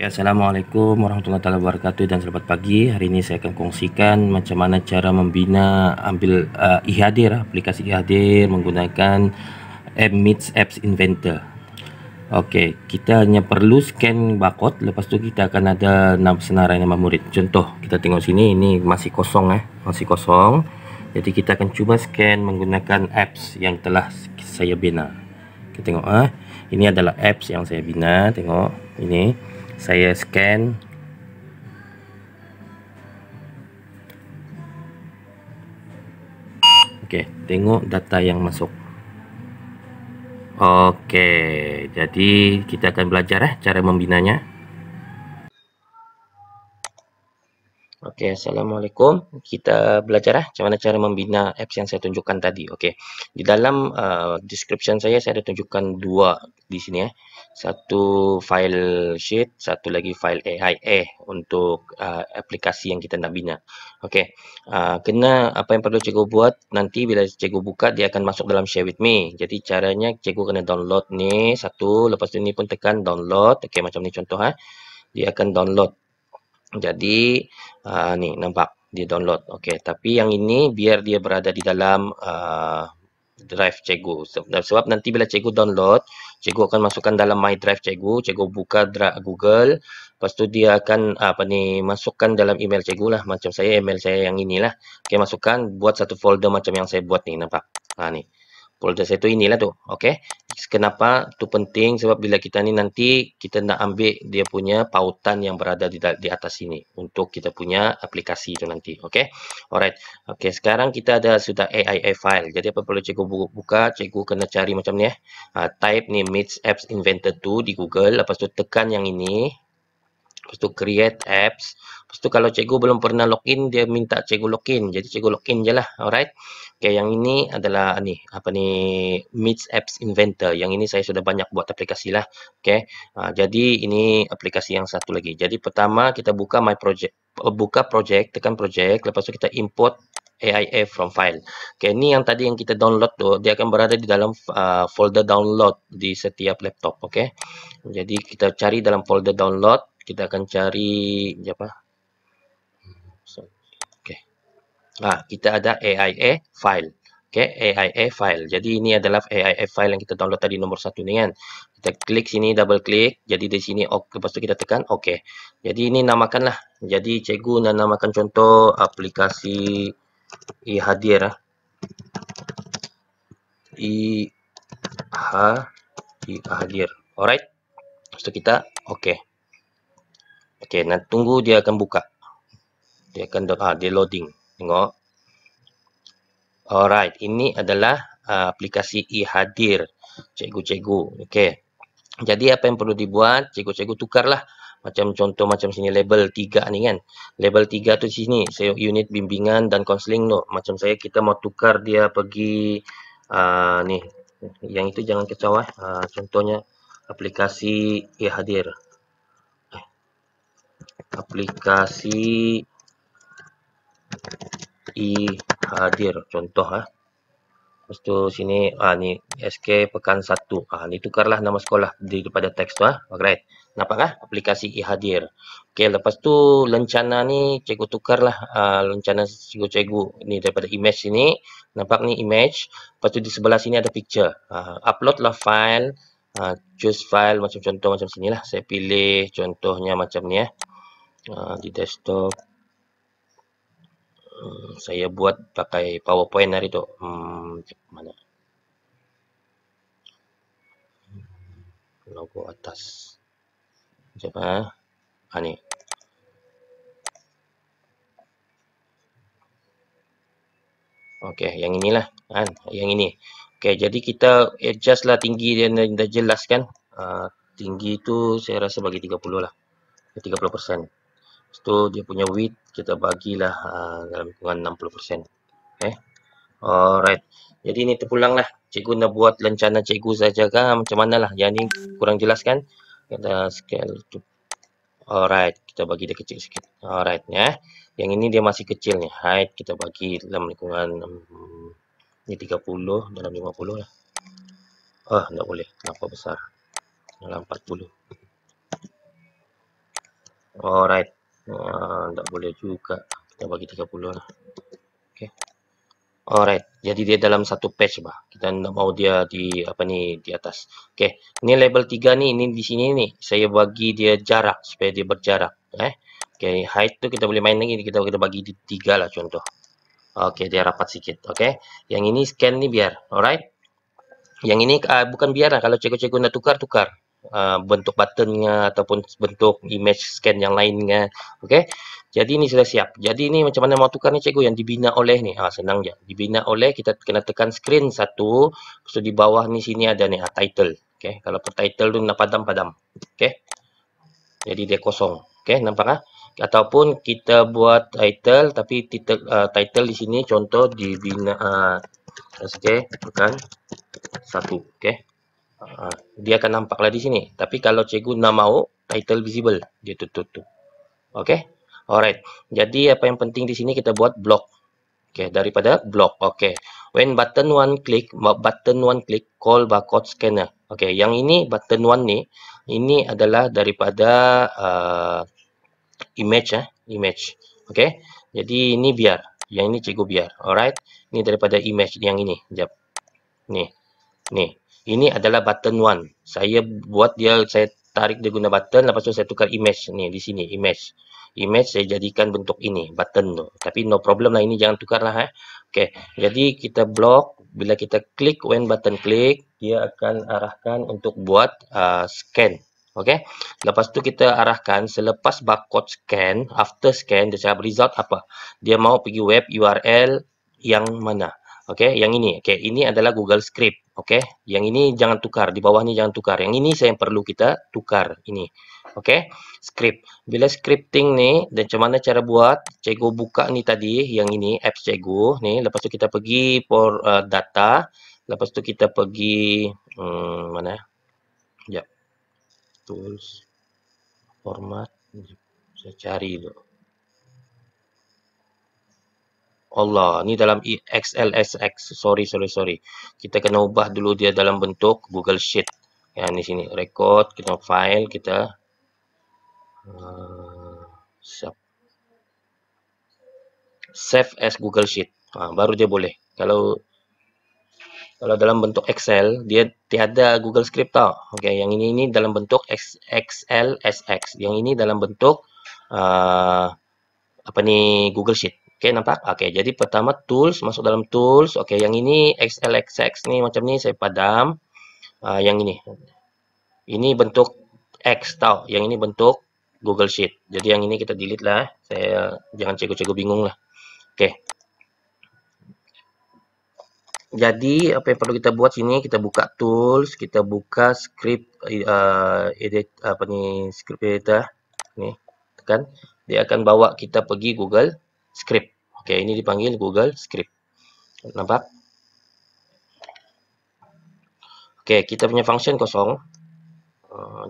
Ya, assalamualaikum warahmatullahi wabarakatuh dan selamat pagi. Hari ini saya akan kongsikan macam mana cara membina ambil uh, eh, iHadir aplikasi iHadir menggunakan App Meets Apps Inventor. Okey, kita hanya perlu scan barcode lepas tu kita akan ada senarai nama murid. Contoh, kita tengok sini ini masih kosong eh, masih kosong. Jadi kita akan cuba scan menggunakan apps yang telah saya bina. Kita tengok eh. Ini adalah apps yang saya bina, tengok ini. saya scan Oke, tengok data yang masuk. Oke, jadi kita akan belajar eh, cara membinanya. Oke, Assalamualaikum. Kita belajar ya eh, cara cara membina apps yang saya tunjukkan tadi. Oke, di dalam uh, description saya, saya ada tunjukkan dua di sini ya. Eh satu file sheet, satu lagi file AIA untuk uh, aplikasi yang kita nak bina. Okey. Uh, kena apa yang perlu cikgu buat nanti bila cikgu buka dia akan masuk dalam share with me. Jadi caranya cikgu kena download ni satu lepas ini pun tekan download. Okey macam ni contoh ha. Dia akan download. Jadi uh, ni nampak dia download. Okey, tapi yang ini biar dia berada di dalam uh, drive cikgu. Sebab nanti bila cikgu download, cikgu akan masukkan dalam my drive cikgu. Cikgu buka drive Google. Lepas tu dia akan ah, apa ni masukkan dalam email cikgu lah. Macam saya, email saya yang inilah. Okay, masukkan. Buat satu folder macam yang saya buat ni. Nampak? Ha, ni folder tu inilah tu. Okey. Kenapa tu penting sebab bila kita ni nanti kita nak ambil dia punya pautan yang berada di di atas sini untuk kita punya aplikasi tu nanti. Okey. Alright. Okey, sekarang kita ada sudah AIF file. Jadi apa perlu cikgu buka, cikgu kena cari macam ni eh. Uh, type ni Meets Apps Inventor 2 di Google, lepas tu tekan yang ini, Lepas tu create apps. Lepas tu kalau cikgu belum pernah login, dia minta cikgu login. Jadi cikgu login je lah. Alright. Okay, yang ini adalah ni. Apa ni? Meets Apps Inventor. Yang ini saya sudah banyak buat aplikasi lah. Okay. Uh, jadi ini aplikasi yang satu lagi. Jadi pertama kita buka my project. Buka project, tekan project. Lepas tu kita import AIF from file. Okay, ni yang tadi yang kita download tu, dia akan berada di dalam uh, folder download di setiap laptop. Okay. Jadi kita cari dalam folder download kita akan cari apa? Okay. Ah, kita ada AIA file. Okay, AIA file. Jadi ini adalah AIA file yang kita download tadi nombor satu ni kan. Kita klik sini double klik. Jadi di sini oke. lepas tu kita tekan okay. Jadi ini namakanlah. Jadi cikgu nak namakan contoh aplikasi e hadir ah. E ha e hadir. Alright. Pastu tu kita okay. Okey, nak tunggu dia akan buka. Dia akan dot ha, dia loading. Tengok. Alright, ini adalah uh, aplikasi e-hadir cikgu-cikgu. Okey. Jadi apa yang perlu dibuat? Cikgu-cikgu tukarlah macam contoh macam sini label 3 ni kan. Label 3 tu sini saya unit bimbingan dan counseling tu. Macam saya kita mau tukar dia pergi uh, ni. Yang itu jangan kecewa. Uh, contohnya aplikasi e-hadir aplikasi i hadir contoh ah. Lepas tu sini ah ni SK Pekan 1. Ah ni tukarlah nama sekolah daripada teks tu ah. Alright. Nampak kah aplikasi i hadir. Okey lepas tu lencana ni cikgu tukarlah ah lencana cikgu-cikgu ni daripada image sini. Nampak ni image. Lepas tu di sebelah sini ada picture. Ah uploadlah file Uh, choose file macam contoh macam sini lah. saya pilih contohnya macam ni eh Ah, di desktop hmm, saya buat pakai powerpoint hari tu hmm, mana logo atas siapa ha? Ah? Ah, okey yang inilah kan? yang ini okey jadi kita adjust lah tinggi dia dah jelas kan uh, tinggi tu saya rasa bagi 30 lah 30% So dia punya width kita bagilah uh, dalam kurungan 60%. Okey. Alright. Jadi ni terpulanglah. Cikgu nak buat lencana cikgu saja kan macam manalah. Yang ni kurang jelas kan? Kita scale tu. Alright, kita bagi dia kecil sikit. Alright ya. Yang ini dia masih kecil ni. Height kita bagi dalam lingkungan um, hmm, ni 30 dalam 50 lah. Ah, oh, tak boleh. Kenapa besar? Dalam 40. Alright. Uh, tak boleh juga. Kita bagi 30 lah. Okay. Alright. Jadi dia dalam satu patch bah. Kita nak mau dia di apa ni di atas. Okay. Ni level 3 ni. Ini di sini ni. Saya bagi dia jarak. Supaya dia berjarak. Eh. Okay. Height tu kita boleh main lagi. Kita, kita bagi di tiga lah contoh. Okay. Dia rapat sikit. Okay. Yang ini scan ni biar. Alright. Yang ini uh, bukan biar lah. Kalau cikgu-cikgu nak tukar, tukar uh, bentuk buttonnya ataupun bentuk image scan yang lainnya okay? jadi ini sudah siap jadi ini macam mana mau tukar ni cikgu yang dibina oleh ni ha senang je dibina oleh kita kena tekan screen satu so di bawah ni sini ada nih ah, ha, title okay? kalau per title tu nak padam padam okay? jadi dia kosong okay? nampak ah ataupun kita buat title tapi title uh, title di sini contoh dibina uh, okey tekan satu okay? Ah, dia akan nampaklah di sini. Tapi kalau cikgu nak mau, title visible. Dia tutup tu. Okay. Alright. Jadi apa yang penting di sini kita buat block. Okay. Daripada block. Okay. When button one click, button one click, call barcode scanner. Okay. Yang ini button one ni, ini adalah daripada uh, image. Eh? Image. Okay. Jadi ini biar. Yang ini cikgu biar. Alright. Ini daripada image yang ini. Sekejap. Ni. Ni. Ini adalah button one. Saya buat dia, saya tarik dia guna button. Lepas tu saya tukar image ni di sini. Image. Image saya jadikan bentuk ini. Button tu. Tapi no problem lah. Ini jangan tukar lah. Eh. Okay. Jadi kita block. Bila kita klik when button click. Dia akan arahkan untuk buat uh, scan. Okay. Lepas tu kita arahkan selepas barcode scan. After scan dia cakap result apa. Dia mau pergi web URL yang mana. Okay, yang ini. Okay, ini adalah Google Script. Okey, yang ini jangan tukar, di bawah ni jangan tukar. Yang ini saya yang perlu kita tukar ini. Okey, script. Bila scripting ni dan macam mana cara buat? Cego buka ni tadi yang ini apps cego. ni. Lepas tu kita pergi for uh, data, lepas tu kita pergi um, mana? Ya, Tools format. Saya cari dulu. Allah. Ni dalam XLSX. Sorry, sorry, sorry. Kita kena ubah dulu dia dalam bentuk Google Sheet. Ya, ni sini. Record. Kita file. Kita. Uh, save as Google Sheet. Ha, baru dia boleh. Kalau kalau dalam bentuk Excel, dia tiada Google Script tau. Okay, yang ini ini dalam bentuk XLSX. Yang ini dalam bentuk uh, apa ni Google Sheet. Oke, okay, nampak? Oke, okay, jadi pertama tools, masuk dalam tools. Oke, okay, yang ini XLXX ni macam ni saya padam. Uh, yang ini. Ini bentuk X tau. Yang ini bentuk Google Sheet. Jadi yang ini kita delete lah. Eh. Saya jangan cego-cego bingung lah. Oke. Okay. Jadi apa yang perlu kita buat sini? Kita buka tools, kita buka script uh, edit apa ni script editor. ni. tekan. Dia akan bawa kita pergi Google script. Okey, ini dipanggil Google script. Nampak? Okey, kita punya function kosong. Ah,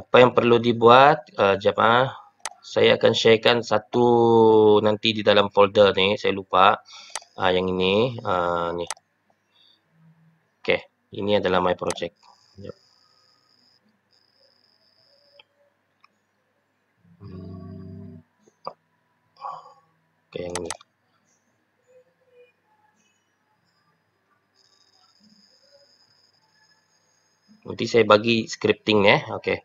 Apa yang perlu dibuat? Sekejap, ah, ah. Saya akan sharekan satu nanti di dalam folder ni. Saya lupa. Uh, yang ini. Uh, Okey. Ini adalah my project. pakai yang ni nanti saya bagi scripting ni eh. okay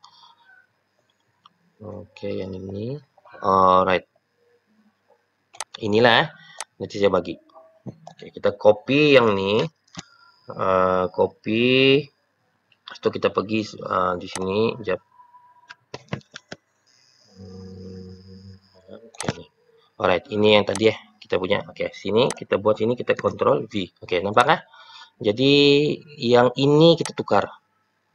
ok ok yang ini alright inilah eh nanti saya bagi okay, kita copy yang ni uh, copy lepas kita pergi uh, di sini sekejap Alright, ini yang tadi ya kita punya. Okay, sini kita buat sini kita kontrol V. Okay, nampak kan? Jadi yang ini kita tukar.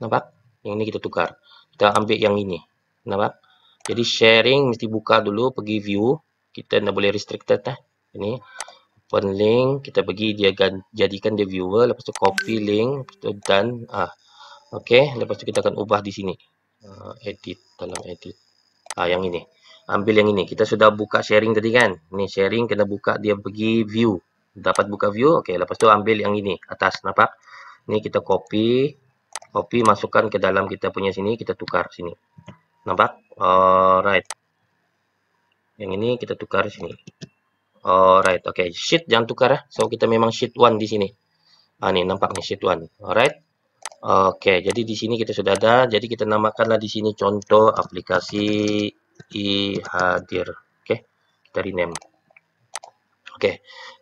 Nampak? Yang ini kita tukar. Kita ambil yang ini. Nampak? Jadi sharing mesti buka dulu pergi view. Kita tak boleh restricted lah. Ini open link, kita pergi dia jadikan dia viewer, lepas tu copy link Lepas tu dan ah. Okey, lepas tu kita akan ubah di sini. Uh, edit dalam edit. Ah yang ini. ambil yang ini. Kita sudah buka sharing tadi kan. Ini sharing kita buka dia pergi view. Dapat buka view. Oke, lepas tu ambil yang ini atas. Nampak? Ini kita copy, copy masukkan ke dalam kita punya sini, kita tukar sini. Nampak? Alright. Yang ini kita tukar sini. Alright, oke. Sheet jangan tukar ya. So kita memang sheet 1 di sini. Ah nih nampak nih sheet 1. Alright. Oke, okay, jadi di sini kita sudah ada. Jadi kita namakanlah di sini contoh aplikasi i okay? Dari name, rename okey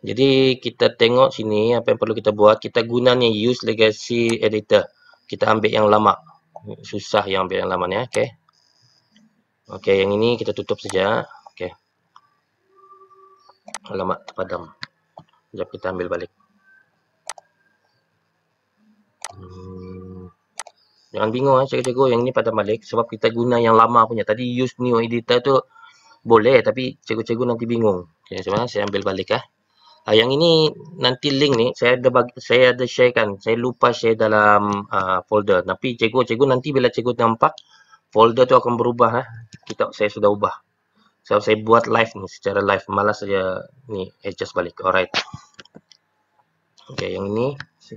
jadi kita tengok sini apa yang perlu kita buat kita gunanya use legacy editor kita ambil yang lama susah yang ambil yang lama ni okey okey yang ini kita tutup saja okay? Lama terpadam. Jadi kita ambil balik Jangan bingung lah eh, cikgu-cikgu yang ni patah balik sebab kita guna yang lama punya. Tadi use new editor tu boleh tapi cikgu-cikgu nanti bingung. Okay, macam mana saya ambil balik lah. Ha, yang ini nanti link ni saya ada saya ada share kan. Saya lupa share dalam uh, folder. Tapi cikgu-cikgu nanti bila cikgu nampak folder tu akan berubah lah. Kita, saya sudah ubah. So, saya buat live ni secara live. Malas saja ni adjust balik. Alright. Oke, yang ini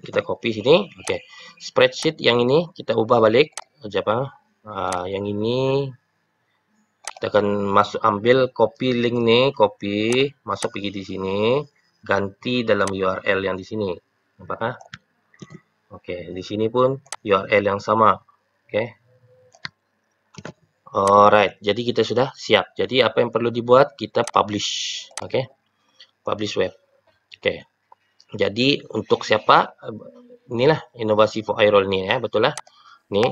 kita copy sini. Oke. Spreadsheet yang ini kita ubah balik apa? Uh, yang ini kita akan masuk ambil copy link nih, copy masuk pergi di sini, ganti dalam URL yang di sini. Apakah? Oke, di sini pun URL yang sama. Oke. Alright, jadi kita sudah siap. Jadi apa yang perlu dibuat? Kita publish. Oke. Publish web. Oke. Jadi untuk siapa? Inilah inovasi for iRoll ni ya, betul lah. Ni.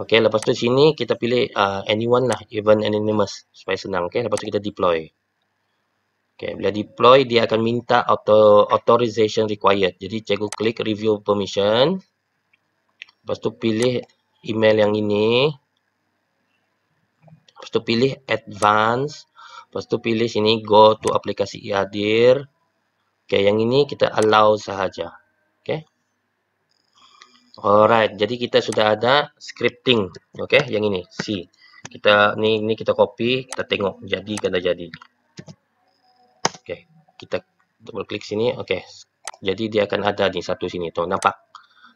Okey, lepas tu sini kita pilih uh, anyone lah, even anonymous supaya senang. Okey, lepas tu kita deploy. Okey, bila deploy dia akan minta auto authorization required. Jadi cikgu klik review permission. Lepas tu pilih email yang ini. Lepas tu pilih advance. Lepas tu pilih sini go to aplikasi iHadir. E Okay, yang ini kita allow sahaja. Okay. Alright, jadi kita sudah ada scripting. Okay, yang ini, C. Kita, ni, ni kita copy, kita tengok. Jadi, kena jadi. Okay, kita double klik sini. Okay, jadi dia akan ada di satu sini. Tuh, nampak?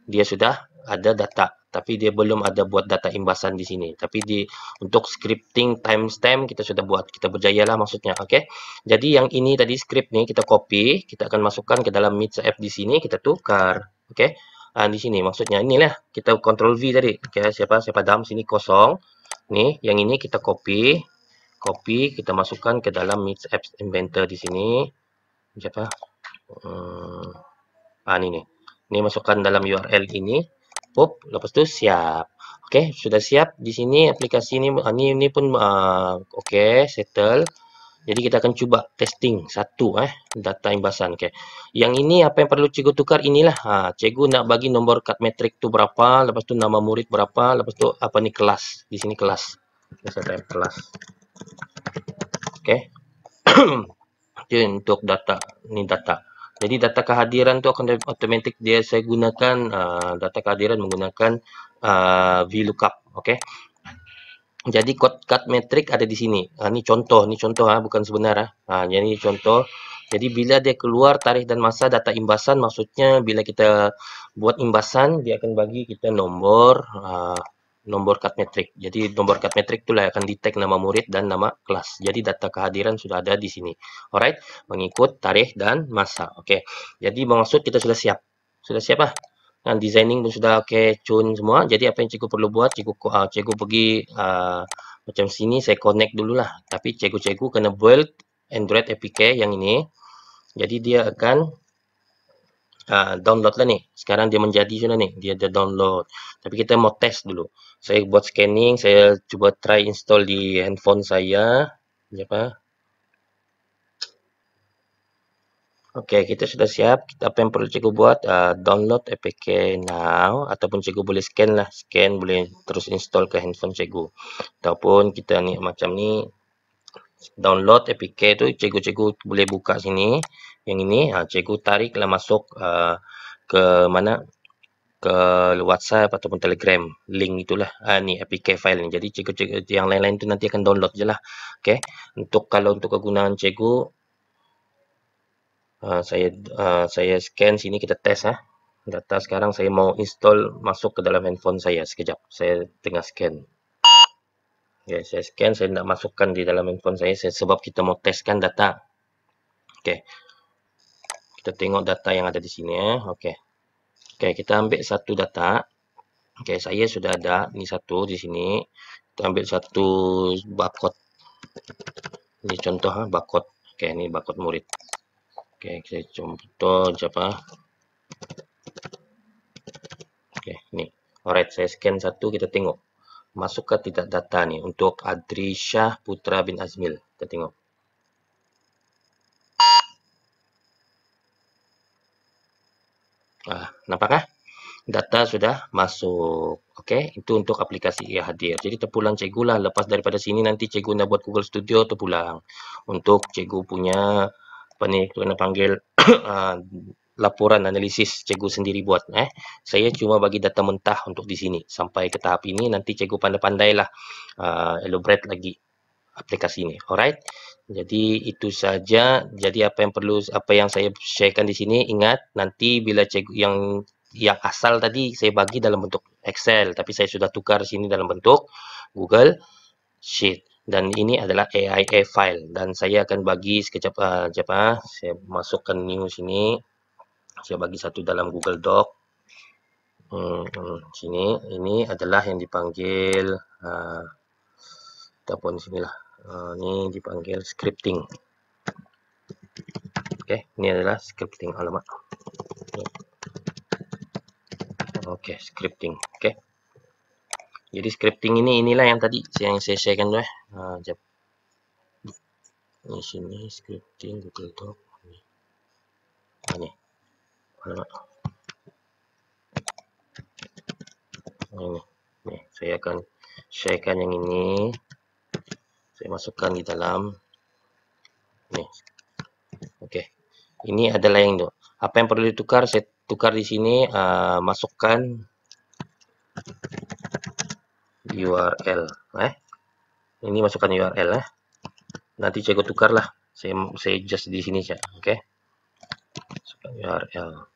Dia sudah ada data tapi dia belum ada buat data imbasan di sini. Tapi di untuk scripting timestamp kita sudah buat. Kita berjaya lah maksudnya. Okay. Jadi yang ini tadi script ni kita copy. Kita akan masukkan ke dalam meet app di sini. Kita tukar. Okay. Uh, di sini maksudnya inilah. Kita control V tadi. Okay. Siapa siapa dalam sini kosong. Nih yang ini kita copy. Copy. Kita masukkan ke dalam meet app inventor di sini. Siapa? Hmm. Ah, ini. Ini masukkan dalam URL ini pop lepas tu siap okey sudah siap di sini aplikasi ini, ini ah, ni pun uh, ah, okey settle jadi kita akan cuba testing satu eh data imbasan okey yang ini apa yang perlu cikgu tukar inilah ha cikgu nak bagi nombor kad matrik tu berapa lepas tu nama murid berapa lepas tu apa ni kelas di sini kelas Kita peserta kelas okey untuk data ni data jadi data kehadiran tu akan automatic dia saya gunakan uh, data kehadiran menggunakan uh, VLOOKUP. Okay. Jadi cut, cut metric ada di sini. Uh, ah, ini contoh, ini contoh ha, bukan sebenar. Ha. Ha, jadi contoh. Jadi bila dia keluar tarikh dan masa data imbasan, maksudnya bila kita buat imbasan, dia akan bagi kita nombor. Uh, nomor card metric. Jadi nomor card metric itulah yang akan detect nama murid dan nama kelas. Jadi data kehadiran sudah ada di sini. Alright, mengikut tarikh dan masa. Oke. Okay. Jadi maksud kita sudah siap. Sudah siap ah. Dan designing pun sudah oke okay, cun semua. Jadi apa yang cikgu perlu buat? Cikgu uh, cikgu pergi uh, macam sini saya connect dululah. Tapi cikgu-cikgu kena build Android APK yang ini. Jadi dia akan Ah, download lah ni. Sekarang dia menjadi sudah ni. Dia ada download. Tapi kita mau test dulu. Saya buat scanning. Saya cuba try install di handphone saya. Apa? Okey, kita sudah siap. Kita apa yang perlu cikgu buat? Uh, download APK now. Ataupun cikgu boleh scan lah. Scan boleh terus install ke handphone cikgu. Ataupun kita ni macam ni download APK tu cikgu-cikgu boleh buka sini yang ini ha, cikgu tariklah masuk uh, ke mana ke WhatsApp ataupun Telegram link itulah uh, ni APK file ni jadi cikgu-cikgu yang lain-lain tu nanti akan download je lah okay. untuk kalau untuk kegunaan cikgu uh, saya uh, saya scan sini kita test lah data sekarang saya mau install masuk ke dalam handphone saya sekejap saya tengah scan Okay, saya scan, saya nak masukkan di dalam handphone saya sebab kita mau testkan data. Okay. Kita tengok data yang ada di sini. Eh. Okay. Okay, kita ambil satu data. Okay, saya sudah ada. Ini satu di sini. Kita ambil satu bakot. Ini contoh, ha, eh, bakot. Okay, ini bakot murid. Okay, kita contoh siapa. Okay, ini. Alright, saya scan satu, kita tengok masuk ke titik data ni untuk Adri Shah Putra bin Azmil. Kita tengok. Ah, nampakkah? Data sudah masuk. Okey, itu untuk aplikasi ia hadir. Jadi terpulang cikgu lah. Lepas daripada sini nanti cikgu nak buat Google Studio terpulang. Untuk cikgu punya apa ni, kita nak panggil uh, laporan analisis cikgu sendiri buat eh. Saya cuma bagi data mentah untuk di sini. Sampai ke tahap ini nanti cikgu pandai-pandailah uh, elaborate lagi aplikasi ini. Alright. Jadi itu saja. Jadi apa yang perlu apa yang saya sharekan di sini ingat nanti bila cikgu yang yang asal tadi saya bagi dalam bentuk Excel tapi saya sudah tukar sini dalam bentuk Google Sheet dan ini adalah AIA file dan saya akan bagi sekejap uh, sekejap ah, saya masukkan new sini saya bagi satu dalam Google Doc. Hmm, sini ini adalah yang dipanggil uh, ataupun sinilah. Uh, ini dipanggil scripting. Okay, ini adalah scripting alamat. Okay, scripting. Okay. Jadi scripting ini inilah yang tadi yang saya sharekan tu eh. Ha, uh, Ini sini scripting Google Doc. Ini. Ha, ah, ini. Nampak. Hmm. Ini. Ni, saya akan sharekan yang ini. Saya masukkan di dalam. Ni. Okey. Ini adalah yang tu. Apa yang perlu ditukar, saya tukar di sini uh, masukkan URL, eh. Ini masukkan URL, eh. Nanti cikgu tukarlah. Saya saya just di sini saja. Okey. Masukkan URL. Oke.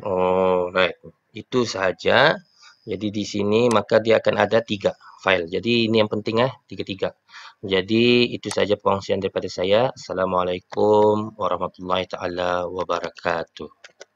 Alright. Oh, itu sahaja. Jadi di sini maka dia akan ada tiga file. Jadi ini yang penting eh. Tiga-tiga. Jadi itu sahaja pengongsian daripada saya. Assalamualaikum warahmatullahi ta'ala wabarakatuh.